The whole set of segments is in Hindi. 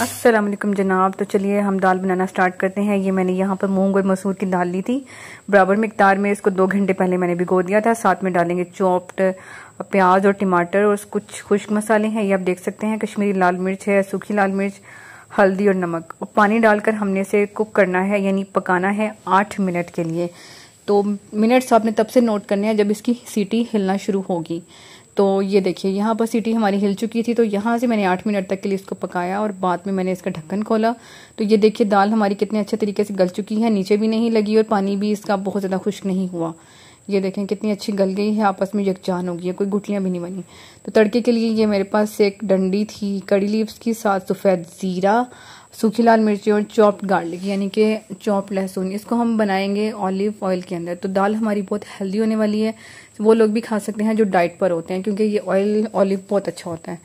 असलम जनाब तो चलिए हम दाल बनाना स्टार्ट करते हैं ये मैंने यहाँ पर मूंग और मसूर की दाल ली थी बराबर मकदार में इसको दो घंटे पहले मैंने भिगो दिया था साथ में डालेंगे चॉप्ड प्याज और टमाटर और कुछ खुश्क मसाले हैं ये आप देख सकते हैं कश्मीरी लाल मिर्च है सूखी लाल मिर्च हल्दी और नमक और पानी डालकर हमने इसे कुक करना है यानी पकाना है आठ मिनट के लिए तो मिनट्स आपने तब से नोट करने हैं जब इसकी सीटी हिलना शुरू होगी तो ये देखिए यहाँ पर सीटी हमारी हिल चुकी थी तो यहाँ से मैंने आठ मिनट तक के लिए इसको पकाया और बाद में मैंने इसका ढक्कन खोला तो ये देखिए दाल हमारी कितने अच्छे तरीके से गल चुकी है नीचे भी नहीं लगी और पानी भी इसका बहुत ज़्यादा खुश्क नहीं हुआ ये देखें कितनी अच्छी गल गई है आपस में यकजान हो गई है कोई गुटलियाँ भी नहीं बनी तो तड़के के लिए ये मेरे पास एक डंडी थी कड़ी लीव्स की साथ सफ़ेद ज़ीरा सूखी लाल मिर्ची और चॉप्ड गार्लिक यानी कि चॉप लहसुन इसको हम बनाएंगे ऑलिव ऑयल के अंदर तो दाल हमारी बहुत हेल्दी होने वाली है वो लोग भी खा सकते हैं जो डाइट पर होते हैं क्योंकि ये ऑयल ऑलिव बहुत अच्छा होता है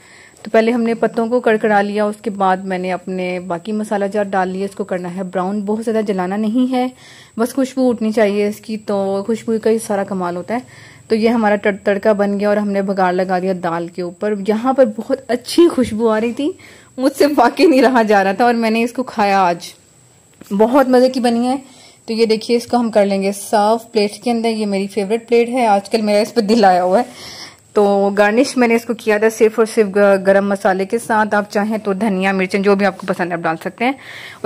तो पहले हमने पत्तों को कड़कड़ा लिया उसके बाद मैंने अपने बाकी मसाला जार डाल लिया इसको करना है ब्राउन बहुत ज़्यादा जलाना नहीं है बस खुशबू उठनी चाहिए इसकी तो खुशबू का ही सारा कमाल होता है तो ये हमारा तड़का बन गया और हमने भगाड़ लगा दिया दाल के ऊपर यहाँ पर बहुत अच्छी खुशबू आ रही थी मुझसे बाकी नहीं रहा जा रहा था और मैंने इसको खाया आज बहुत मज़े की बनी है तो ये देखिए इसको हम कर लेंगे साफ प्लेट के अंदर ये मेरी फेवरेट प्लेट है आजकल मेरा इस पर दिल आया हुआ है तो गार्निश मैंने इसको किया था सिर्फ और सिर्फ गरम मसाले के साथ आप चाहें तो धनिया मिर्चन जो भी आपको पसंद है आप डाल सकते हैं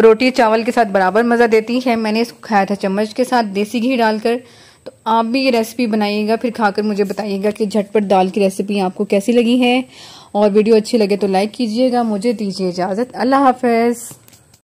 रोटी चावल के साथ बराबर मज़ा देती है मैंने इसको खाया था चम्मच के साथ देसी घी डालकर तो आप भी ये रेसिपी बनाइएगा फिर खाकर मुझे बताइएगा कि झटपट दाल की रेसिपी आपको कैसी लगी है और वीडियो अच्छी लगे तो लाइक कीजिएगा मुझे दीजिए इजाज़त अल्लाह हाफिज़